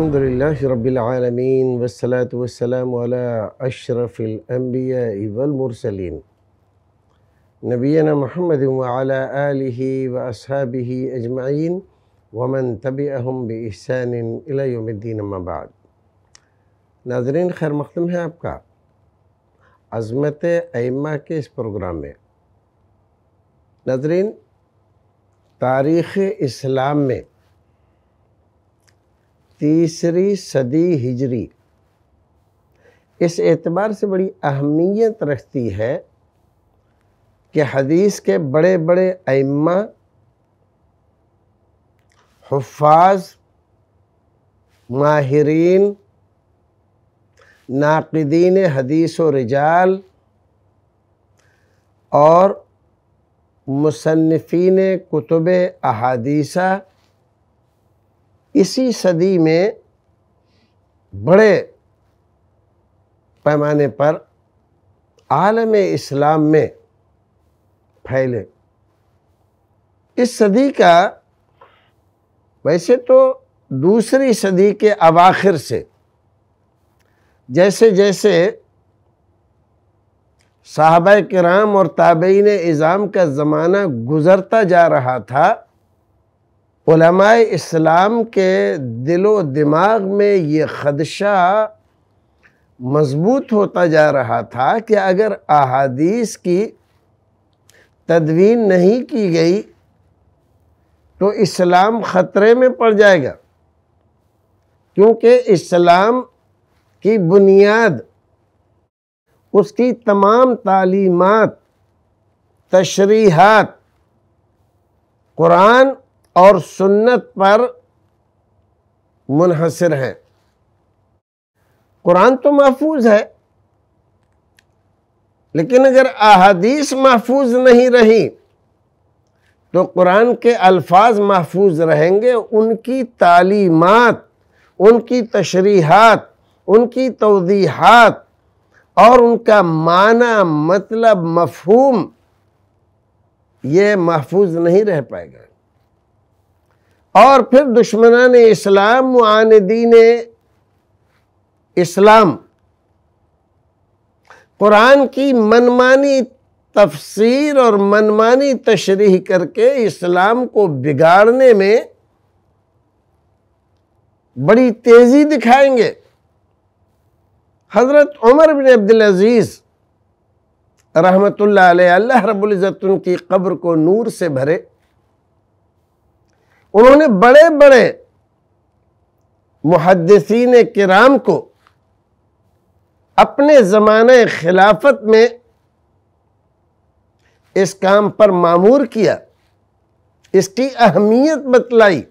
الحمد لله رب العالمين والصلاة والسلام على أشرف الأنبياء والمرسلين نبينا محمد وعلى آله وأصحابه أجمعين ومن تبعهم بإحسان إلى يوم الدين ما بعد خير खैर ہے آپ کا عظمت ائمہ کے اس پروگرام میں ناظرین تاریخ اسلام میں تیسری صدی ہجری اس اعتبار سے بڑی اہمیت رکھتی ہے کہ حدیث کے بڑے بڑے ائمہ حفاظ ماہرین ناقدین حدیث و رجال اور مصنفین کتب احادیثہ اسی صدی میں بڑے پیمانے پر عالم اسلام میں پھیلے اس صدی کا ویسے تو دوسری صدی کے اواخر سے جیسے جیسے صحابہ کرام اور تابعین نظام کا زمانہ گزرتا جا رہا تھا علماء اسلام کے دل و دماغ میں یہ خدشہ مضبوط ہوتا جا رہا تھا کہ اگر احادیث کی تدوین نہیں کی گئی تو اسلام خطرے میں پڑ جائے گا کیونکہ اسلام کی بنیاد اس کی تمام تعلیمات تشریحات قرآن اور سنت پر منحصر ہیں قرآن تو محفوظ ہے لیکن اگر احادیث محفوظ نہیں رہی تو قرآن کے الفاظ محفوظ رہیں گے ان کی تعلیمات ان کی تشریحات ان کی توضیحات اور ان کا معنی مطلب مفہوم یہ محفوظ نہیں رہ پائے گا اور پھر دشمنان اسلام معاندین اسلام قرآن کی منمانی تفسیر اور منمانی تشریح کر کے اسلام کو بگاڑنے میں بڑی تیزی دکھائیں گے حضرت عمر بن عبدالعزیز رحمت اللہ علیہ اللہ رب العزت ان کی قبر کو نور سے بھرے انہوں نے بڑے بڑے محدثین کرام کو اپنے زمانہ خلافت میں اس کام پر معمور کیا اس کی اہمیت بتلائی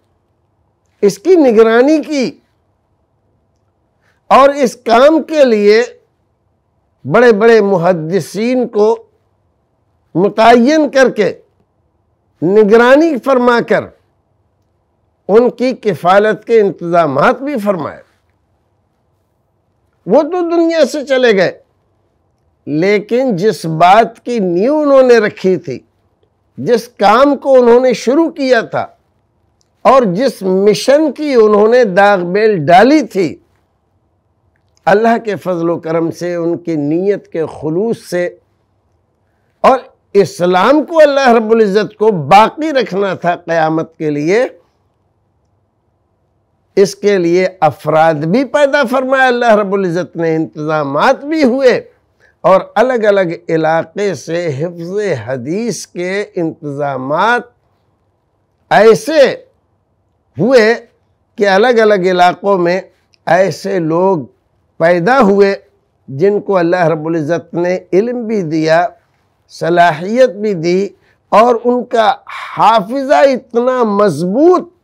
اس کی نگرانی کی اور اس کام کے لیے بڑے بڑے محدثین کو متعین کر کے نگرانی فرما کر ان کی کفالت کے انتظامات بھی فرمائے وہ تو دنیا سے چلے گئے لیکن جس بات کی نیو انہوں نے رکھی تھی جس کام کو انہوں نے شروع کیا تھا اور جس مشن کی انہوں نے داغ بیل ڈالی تھی اللہ کے فضل و کرم سے ان کی نیت کے خلوص سے اور اسلام کو اللہ رب العزت کو باقی رکھنا تھا قیامت کے لیے اس کے لیے افراد بھی پیدا فرمایا اللہ رب العزت نے انتظامات بھی ہوئے اور الگ الگ علاقے سے حفظ حدیث کے انتظامات ایسے ہوئے کہ الگ الگ علاقوں میں ایسے لوگ پیدا ہوئے جن کو اللہ رب العزت نے علم بھی دیا صلاحیت بھی دی اور ان کا حافظہ اتنا مضبوط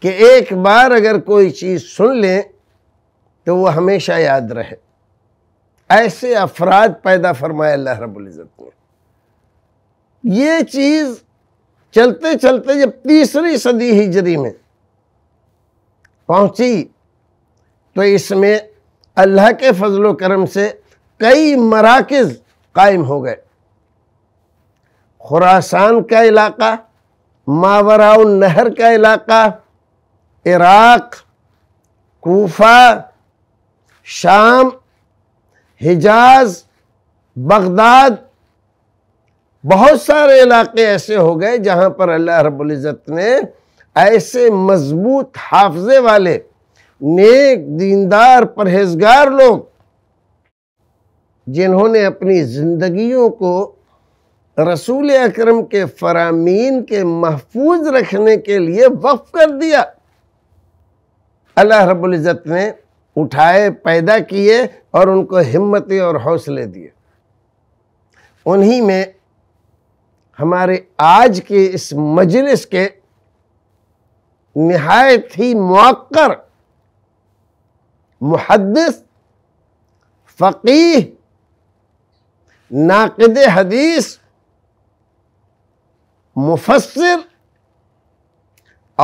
کہ ایک بار اگر کوئی چیز سن لیں تو وہ ہمیشہ یاد رہے ایسے افراد پیدا فرمائے اللہ رب العزت نے یہ چیز چلتے چلتے جب تیسری صدی ہجری میں پہنچی تو اس میں اللہ کے فضل و کرم سے کئی مراکز قائم ہو گئے خوراسان کا علاقہ ماوراؤ نہر کا علاقہ عراق کوفہ شام حجاز بغداد بہت سارے علاقے ایسے ہو گئے جہاں پر اللہ رب العزت نے ایسے مضبوط حافظے والے نیک دیندار پرہیزگار لوگ جنہوں نے اپنی زندگیوں کو رسول اکرم کے فرامین کے محفوظ رکھنے کے لیے وقف کر دیا اللہ رب العزت نے اٹھائے پیدا کیے اور ان کو ہمتیں اور حوصلے دیے انہی میں ہمارے آج کے اس مجلس کے نہایت ہی موقر محدث فقیح ناقد حدیث مفسر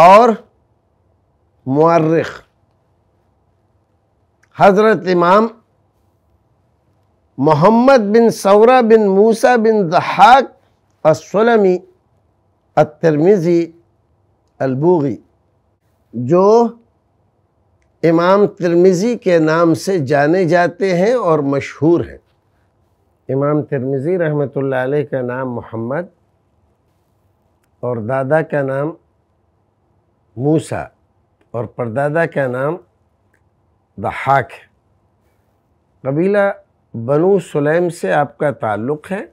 اور مورخ حضرت امام محمد بن صورا بن موسا بن السلمی الترمیزی البوغی جو امام ترمیزی کے نام سے جانے جاتے ہیں اور مشہور ہیں امام ترمیزی رحمۃ اللہ علیہ کا نام محمد اور دادا کا نام موسیٰ اور پردادا کا نام ضحاک ہے قبیلہ بنو سلیم سے آپ کا تعلق ہے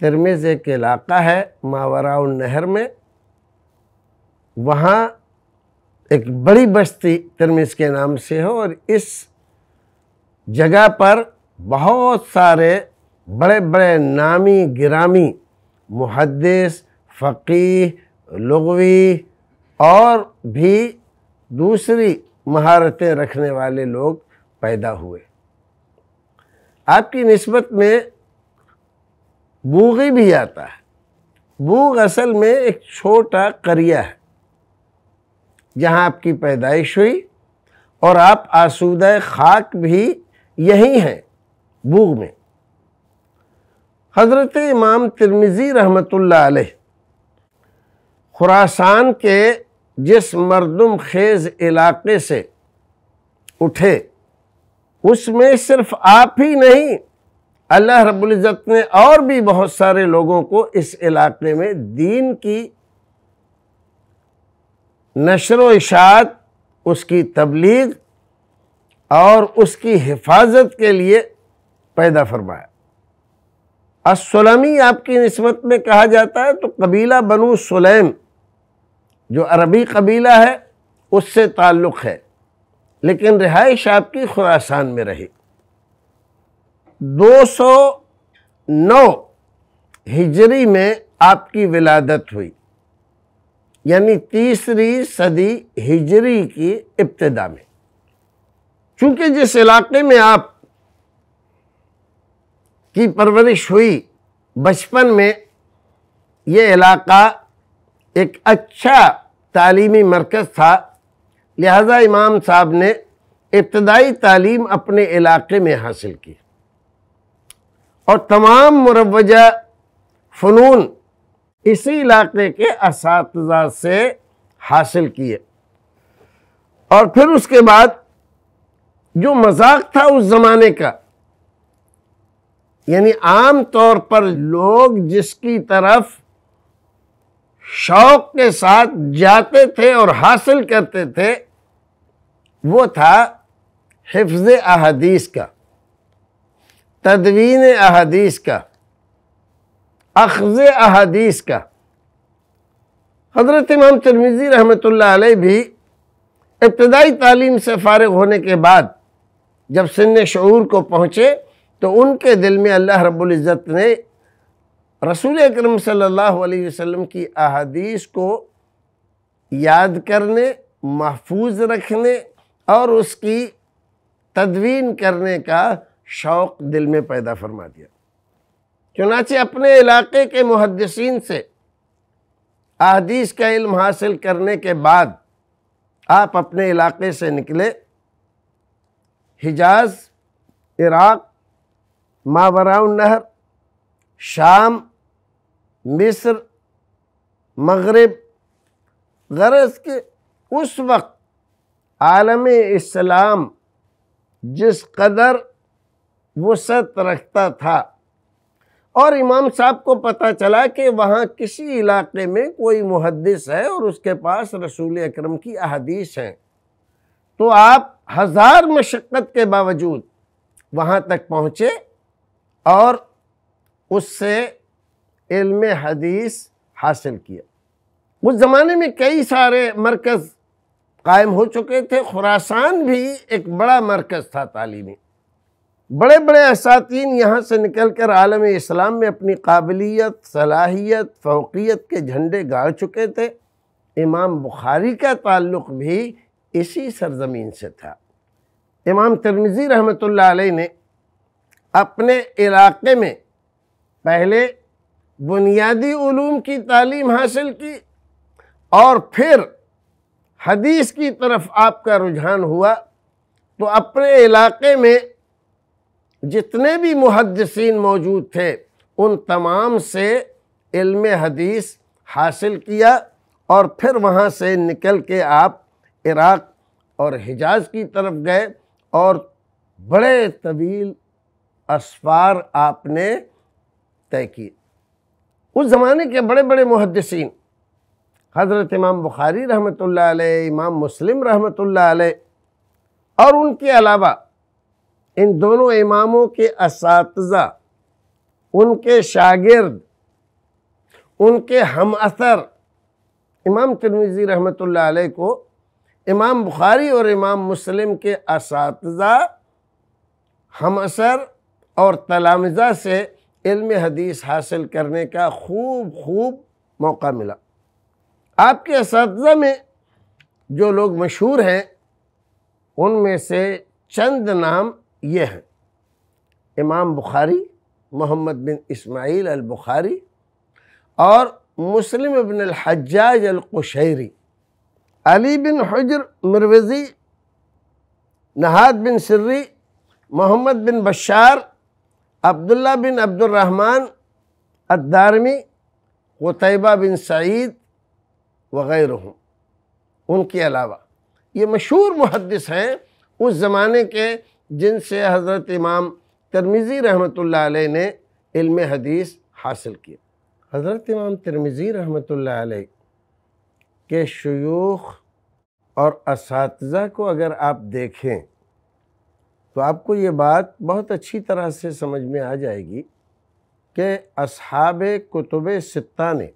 ترمیز ایک علاقہ ہے ماورا نہر میں وہاں ایک بڑی بستی ترمیز کے نام سے ہو اور اس جگہ پر بہت سارے بڑے بڑے نامی گرامی محدث فقیح لغوی اور بھی دوسری مہارتیں رکھنے والے لوگ پیدا ہوئے آپ کی نسبت میں بوغی بھی آتا ہے بوغ اصل میں ایک چھوٹا کریا ہے جہاں آپ کی پیدائش ہوئی اور آپ آسودہ خاک بھی یہی ہیں بوغ میں حضرت امام ترمزی رحمۃ اللہ علیہ خراسان کے جس مردم خیز علاقے سے اٹھے اس میں صرف آپ ہی نہیں اللہ رب العزت نے اور بھی بہت سارے لوگوں کو اس علاقے میں دین کی نشر و اشاعت اس کی تبلیغ اور اس کی حفاظت کے لیے پیدا فرمایا السلمی آپ کی نسبت میں کہا جاتا ہے تو قبیلہ بنو سلیم جو عربی قبیلہ ہے اس سے تعلق ہے لیکن رہائش آپ کی خوراسان میں رہی دو سو نو ہجری میں آپ کی ولادت ہوئی یعنی تیسری صدی ہجری کی ابتدا میں چونکہ جس علاقے میں آپ کی پرورش ہوئی بچپن میں یہ علاقہ ایک اچھا تعلیمی مرکز تھا لہذا امام صاحب نے ابتدائی تعلیم اپنے علاقے میں حاصل کی اور تمام مروجہ فنون اسی علاقے کے اساتذہ سے حاصل کیے اور پھر اس کے بعد جو مذاق تھا اس زمانے کا یعنی عام طور پر لوگ جس کی طرف شوق کے ساتھ جاتے تھے اور حاصل کرتے تھے وہ تھا حفظ احادیث کا تدوین احادیث کا اخذ احادیث کا حضرت امام ترمیزی رحمۃ اللہ علیہ بھی ابتدائی تعلیم سے فارغ ہونے کے بعد جب سن شعور کو پہنچے تو ان کے دل میں اللہ رب العزت نے رسول اکرم صلی اللہ علیہ وسلم کی احادیث کو یاد کرنے محفوظ رکھنے اور اس کی تدوین کرنے کا شوق دل میں پیدا فرما دیا چنانچہ اپنے علاقے کے محدثین سے احادیث کا علم حاصل کرنے کے بعد آپ اپنے علاقے سے نکلے حجاز عراق ماوراء نہر شام مصر مغرب غرض کہ اس وقت عالم اسلام جس قدر وسعت رکھتا تھا اور امام صاحب کو پتہ چلا کہ وہاں کسی علاقے میں کوئی محدث ہے اور اس کے پاس رسول اکرم کی احادیث ہیں تو آپ ہزار مشقت کے باوجود وہاں تک پہنچے اور اس سے علم حدیث حاصل کیا اس زمانے میں کئی سارے مرکز قائم ہو چکے تھے خراسان بھی ایک بڑا مرکز تھا تعلیمی بڑے بڑے اساتین یہاں سے نکل کر عالم اسلام میں اپنی قابلیت صلاحیت فوقیت کے جھنڈے گاڑ چکے تھے امام بخاری کا تعلق بھی اسی سرزمین سے تھا امام ترمزی رحمۃ اللہ علیہ نے اپنے علاقے میں پہلے بنیادی علوم کی تعلیم حاصل کی اور پھر حدیث کی طرف آپ کا رجحان ہوا تو اپنے علاقے میں جتنے بھی محدثین موجود تھے ان تمام سے علم حدیث حاصل کیا اور پھر وہاں سے نکل کے آپ عراق اور حجاز کی طرف گئے اور بڑے طویل اسفار آپ نے طے کیے اس زمانے کے بڑے بڑے محدثین حضرت امام بخاری رحمۃ اللہ علیہ امام مسلم رحمۃ اللہ علیہ اور ان کے علاوہ ان دونوں اماموں کے اساتذہ ان کے شاگرد ان کے ہم اثر امام ترمیزی رحمۃ اللہ علیہ کو امام بخاری اور امام مسلم کے اساتذہ ہم اثر اور تلامزہ سے علم حدیث حاصل کرنے کا خوب خوب موقع ملا آپ کے اساتذہ میں جو لوگ مشہور ہیں ان میں سے چند نام یہ ہیں امام بخاری محمد بن اسماعیل البخاری اور مسلم بن الحجاج القشیری علی بن حجر مروزی نہاد بن سری محمد بن بشار عبداللہ بن عبد الرحمن الدارمی غطیبہ بن سعید وغیرہ ان کے علاوہ یہ مشہور محدث ہیں اس زمانے کے جن سے حضرت امام ترمیزی رحمۃ اللہ علیہ نے علم حدیث حاصل کیا حضرت امام ترمیزی رحمۃ اللہ علیہ کے شیوخ اور اساتذہ کو اگر آپ دیکھیں تو آپ کو یہ بات بہت اچھی طرح سے سمجھ میں آ جائے گی کہ اصحاب کتب ستہ نے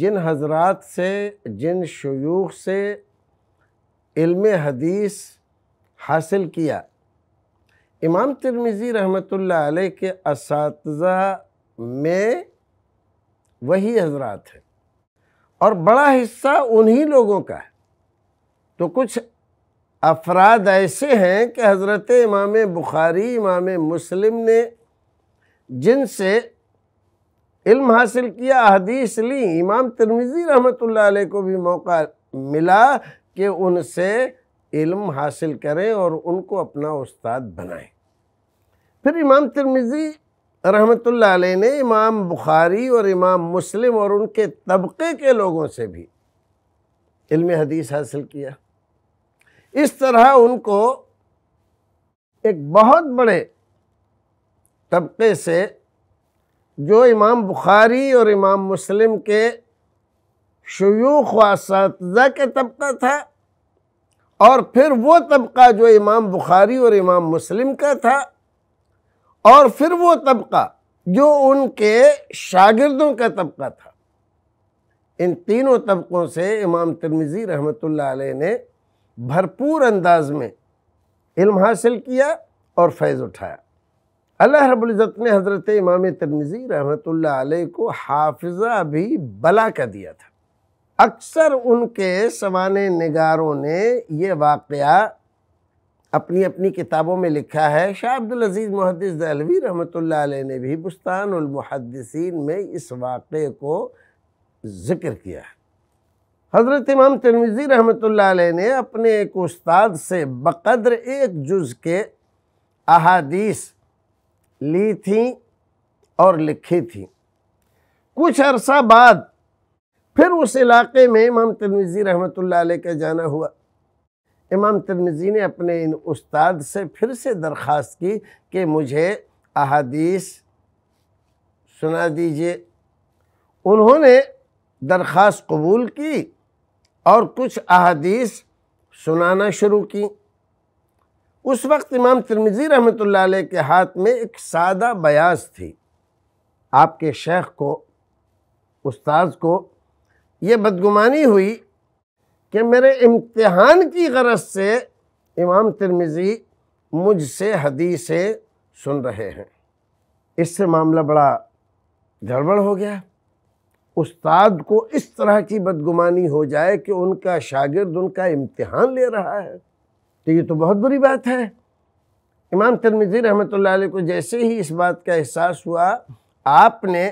جن حضرات سے جن شیوخ سے علم حدیث حاصل کیا امام ترمیزی رحمۃ اللہ علیہ کے اساتذہ میں وہی حضرات ہیں اور بڑا حصہ انہی لوگوں کا ہے تو کچھ افراد ایسے ہیں کہ حضرت امام بخاری امام مسلم نے جن سے علم حاصل کیا حدیث لیں امام ترمیزی رحمۃ اللہ علیہ کو بھی موقع ملا کہ ان سے علم حاصل کریں اور ان کو اپنا استاد بنائیں پھر امام ترمیزی رحمۃ اللہ علیہ نے امام بخاری اور امام مسلم اور ان کے طبقے کے لوگوں سے بھی علم حدیث حاصل کیا اس طرح ان کو ایک بہت بڑے طبقے سے جو امام بخاری اور امام مسلم کے شیوخ و اساتذہ کے طبقہ تھا اور پھر وہ طبقہ جو امام بخاری اور امام مسلم کا تھا اور پھر وہ طبقہ جو ان کے شاگردوں کا طبقہ تھا ان تینوں طبقوں سے امام ترمیزی رحمت رحمۃ اللہ علیہ نے بھرپور انداز میں علم حاصل کیا اور فیض اٹھایا اللہ رب العزت نے حضرت امام ترمزی رحمۃ اللہ علیہ کو حافظہ بھی بلا کا دیا تھا اکثر ان کے سوانے نگاروں نے یہ واقعہ اپنی اپنی کتابوں میں لکھا ہے شاہ عبدالعزیز محدث دہلوی رحمۃ اللہ علیہ نے بھی بستان المحدثین میں اس واقعے کو ذکر کیا ہے حضرت امام ترمیزی رحمۃ اللہ علیہ نے اپنے ایک استاد سے بقدر ایک جز کے احادیث لی تھیں اور لکھی تھیں کچھ عرصہ بعد پھر اس علاقے میں امام ترمیزی رحمۃ اللہ علیہ کے جانا ہوا امام ترمیزی نے اپنے ان استاد سے پھر سے درخواست کی کہ مجھے احادیث سنا دیجئے انہوں نے درخواست قبول کی اور کچھ احادیث سنانا شروع کی اس وقت امام ترمیزی رحمۃ اللہ علیہ کے ہاتھ میں ایک سادہ بیاس تھی آپ کے شیخ کو استاذ کو یہ بدگمانی ہوئی کہ میرے امتحان کی غرض سے امام ترمیزی مجھ سے حدیثیں سن رہے ہیں اس سے معاملہ بڑا گڑبڑ ہو گیا استاد کو اس طرح کی بدگمانی ہو جائے کہ ان کا شاگرد ان کا امتحان لے رہا ہے تو یہ تو بہت بری بات ہے امام ترمیزی رحمۃ اللہ علیہ کو جیسے ہی اس بات کا احساس ہوا آپ نے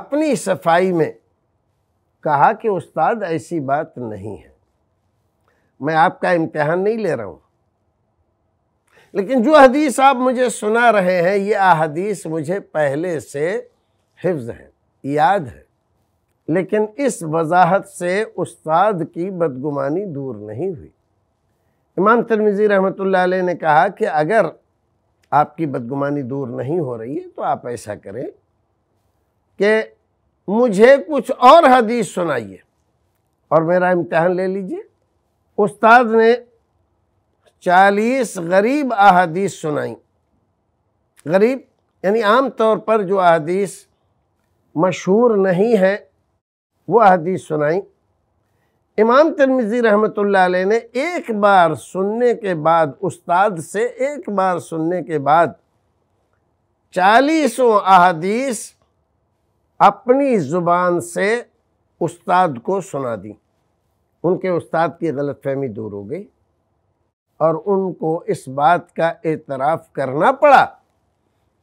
اپنی صفائی میں کہا کہ استاد ایسی بات نہیں ہے میں آپ کا امتحان نہیں لے رہا ہوں لیکن جو حدیث آپ مجھے سنا رہے ہیں یہ احادیث مجھے پہلے سے حفظ ہے یاد ہے لیکن اس وضاحت سے استاد کی بدگمانی دور نہیں ہوئی امام ترمیزی رحمۃ اللہ علیہ نے کہا کہ اگر آپ کی بدگمانی دور نہیں ہو رہی ہے تو آپ ایسا کریں کہ مجھے کچھ اور حدیث سنائیے اور میرا امتحان لے لیجئے استاد نے چالیس غریب احادیث سنائیں غریب یعنی عام طور پر جو احادیث مشہور نہیں ہے وہ حدیث سنائیں امام ترمیزی رحمۃ اللہ علیہ نے ایک بار سننے کے بعد استاد سے ایک بار سننے کے بعد چالیسوں احادیث اپنی زبان سے استاد کو سنا دی ان کے استاد کی غلط فہمی دور ہو گئی اور ان کو اس بات کا اعتراف کرنا پڑا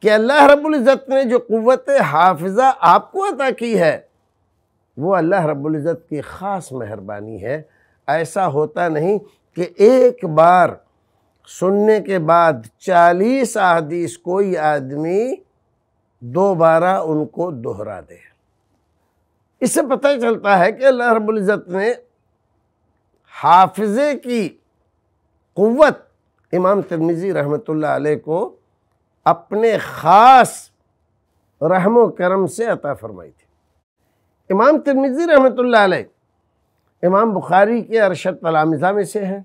کہ اللہ رب العزت نے جو قوت حافظہ آپ کو عطا کی ہے وہ اللہ رب العزت کی خاص مہربانی ہے ایسا ہوتا نہیں کہ ایک بار سننے کے بعد چالیس احادیث کوئی آدمی دوبارہ ان کو دہرا دے اس سے پتہ چلتا ہے کہ اللہ رب العزت نے حافظے کی قوت امام ترمیزی رحمۃ اللہ علیہ کو اپنے خاص رحم و کرم سے عطا فرمائی تھی امام ترمزی رحمۃ اللہ علیہ امام بخاری کے ارشد تلامزہ میں سے ہے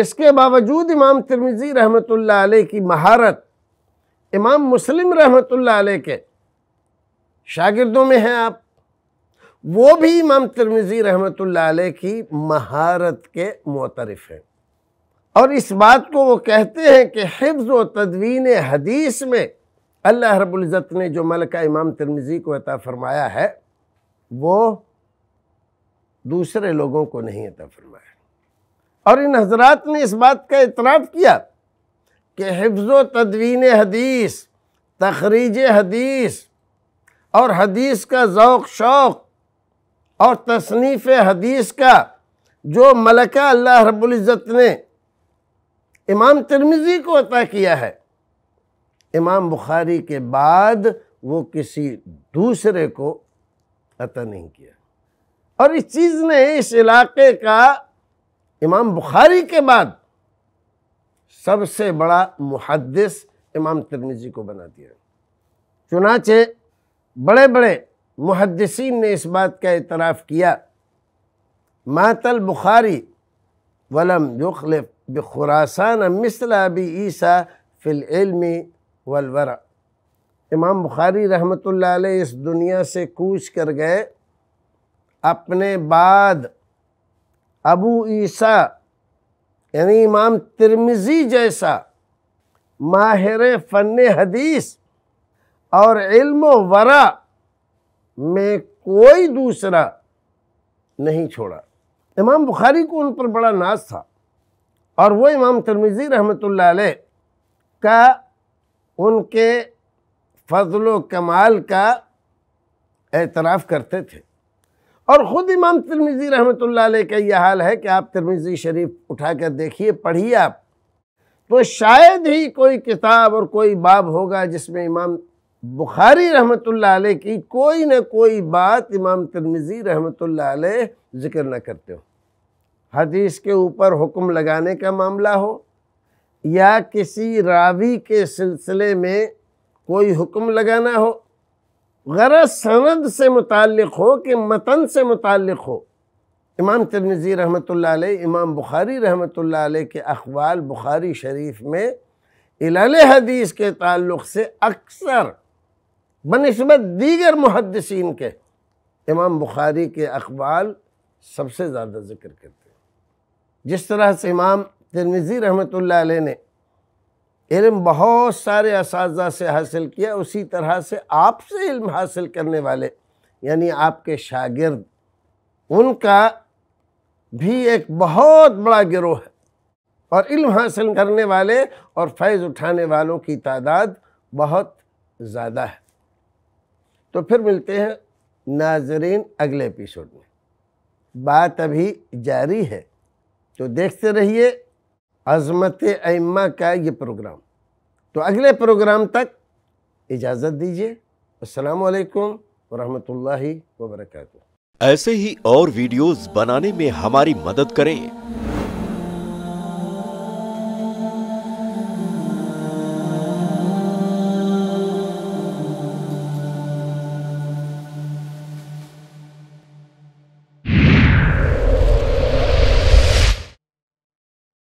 اس کے باوجود امام ترمزی رحمۃ اللہ علیہ کی مہارت امام مسلم رحمۃ اللہ علیہ کے شاگردوں میں ہیں آپ وہ بھی امام ترمزی رحمۃ اللہ علیہ کی مہارت کے معترف ہیں اور اس بات کو وہ کہتے ہیں کہ حفظ و تدوین حدیث میں اللہ رب العزت نے جو ملکہ امام ترمزی کو عطا فرمایا ہے وہ دوسرے لوگوں کو نہیں عطا فرمایا اور ان حضرات نے اس بات کا اعتراف کیا کہ حفظ و تدوین حدیث تخریج حدیث اور حدیث کا ذوق شوق اور تصنیف حدیث کا جو ملکہ اللہ رب العزت نے امام ترمیزی کو عطا کیا ہے امام بخاری کے بعد وہ کسی دوسرے کو عطا نہیں کیا اور اس چیز نے اس علاقے کا امام بخاری کے بعد سب سے بڑا محدث امام ترمیزی کو بنا دیا چنانچہ بڑے بڑے محدثین نے اس بات کا اعتراف کیا ماتل بخاری ولم یخلف بخراسان مثل ابی عیسیٰ فی العلم والورع امام بخاری رحمۃ اللہ علیہ اس دنیا سے کوچ کر گئے اپنے بعد ابو عیسیٰ یعنی امام ترمزی جیسا ماہر فن حدیث اور علم و ورا میں کوئی دوسرا نہیں چھوڑا امام بخاری کو ان پر بڑا ناز تھا اور وہ امام ترمیزی رحمۃ اللہ علیہ کا ان کے فضل و کمال کا اعتراف کرتے تھے اور خود امام ترمیزی رحمۃ اللہ علیہ کا یہ حال ہے کہ آپ ترمیزی شریف اٹھا کر دیکھیے پڑھیے آپ تو شاید ہی کوئی کتاب اور کوئی باب ہوگا جس میں امام بخاری رحمۃ اللہ علیہ کی کوئی نہ کوئی بات امام ترمیزی رحمۃ اللہ علیہ ذکر نہ کرتے ہو حدیث کے اوپر حکم لگانے کا معاملہ ہو یا کسی راوی کے سلسلے میں کوئی حکم لگانا ہو غرض سند سے متعلق ہو کہ متن سے متعلق ہو امام ترمزی رحمۃ اللہ علیہ امام بخاری رحمۃ اللہ علیہ کے اخوال بخاری شریف میں الال حدیث کے تعلق سے اکثر بنسبت دیگر محدثین کے امام بخاری کے اقبال سب سے زیادہ ذکر کرتے ہیں جس طرح سے امام ترمیزی رحمۃ اللہ علیہ نے علم بہت سارے اساتذہ سے حاصل کیا اسی طرح سے آپ سے علم حاصل کرنے والے یعنی آپ کے شاگرد ان کا بھی ایک بہت بڑا گروہ ہے اور علم حاصل کرنے والے اور فیض اٹھانے والوں کی تعداد بہت زیادہ ہے تو پھر ملتے ہیں ناظرین اگلے ایپیسوڈ میں بات ابھی جاری ہے تو دیکھتے رہیے عظمت ائمہ کا یہ پروگرام تو اگلے پروگرام تک اجازت دیجیے السلام علیکم ورحمۃ اللہ وبرکاتہ ایسے ہی اور ویڈیوز بنانے میں ہماری مدد کریں